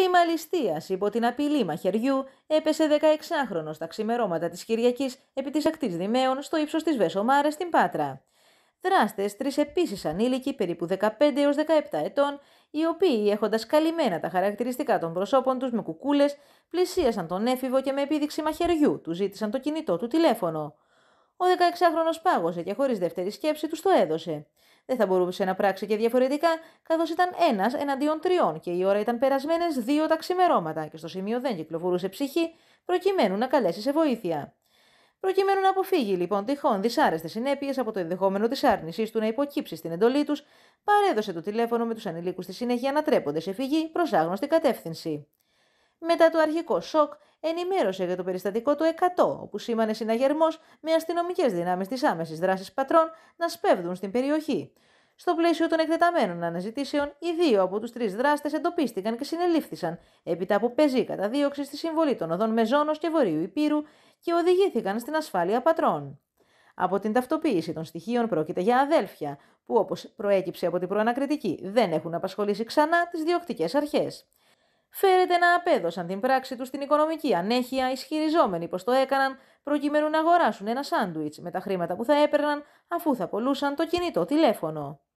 Θύμα ληστείας υπό την απειλή μαχαιριού έπεσε 16χρονο τα ξημερώματα της Κυριακής επί της ακτής Δημαίων στο ύψος της Βεσομάρες στην Πάτρα. Δράστες, τρεις επίσης ανήλικοι περίπου 15 έως 17 ετών, οι οποίοι έχοντας καλυμμένα τα χαρακτηριστικά των προσώπων τους με κουκούλες, πλησίασαν τον έφηβο και με επίδειξη μαχαιριού του ζήτησαν το κινητό του τηλέφωνο. Ο 16χρονο πάγωσε και χωρίς δεύτερη σκέψη τους το έδωσε. Δεν θα μπορούσε να πράξει και διαφορετικά, καθώς ήταν ένας εναντίον τριών και η ώρα ήταν περασμένες δύο τα ξημερώματα και στο σημείο δεν κυκλοφορούσε ψυχή, προκειμένου να καλέσει σε βοήθεια. Προκειμένου να αποφύγει λοιπόν τυχόν δυσάρεστες συνέπειες από το ενδεχόμενο της άρνησής του να υποκύψει στην εντολή τους, παρέδωσε το τηλέφωνο με τους ανηλίκους στη συνέχεια να τρέπονται σε φυγή προς άγνωστη κατεύθυνση. Μετά το αρχικό σοκ, ενημέρωσε για το περιστατικό του 100, όπου σήμανε συναγερμός με αστυνομικές δυνάμεις της άμεσης δράσης πατρών να σπέβδουν στην περιοχή. Στο πλαίσιο των εκτεταμένων αναζητήσεων, οι δύο από τους τρεις δράστες εντοπίστηκαν και συνελήφθησαν, έπειτα από πεζή καταδίωξη στη συμβολή των οδών Μεζόνος και Βορείου Υπήρου και οδηγήθηκαν στην ασφάλεια πατρών. Από την ταυτοποίηση των στοιχείων πρόκειται για αδέλφια, που όπως προέκυψε από την προανακριτική δεν έχουν απασχολήσει ξανά τις διοκτικές αρχές φέρεται να απέδωσαν την πράξη τους στην οικονομική ανέχεια, ισχυριζόμενοι πως το έκαναν προκειμένου να αγοράσουν ένα σάντουιτ με τα χρήματα που θα έπαιρναν αφού θα πολλούσαν το κινητό τηλέφωνο.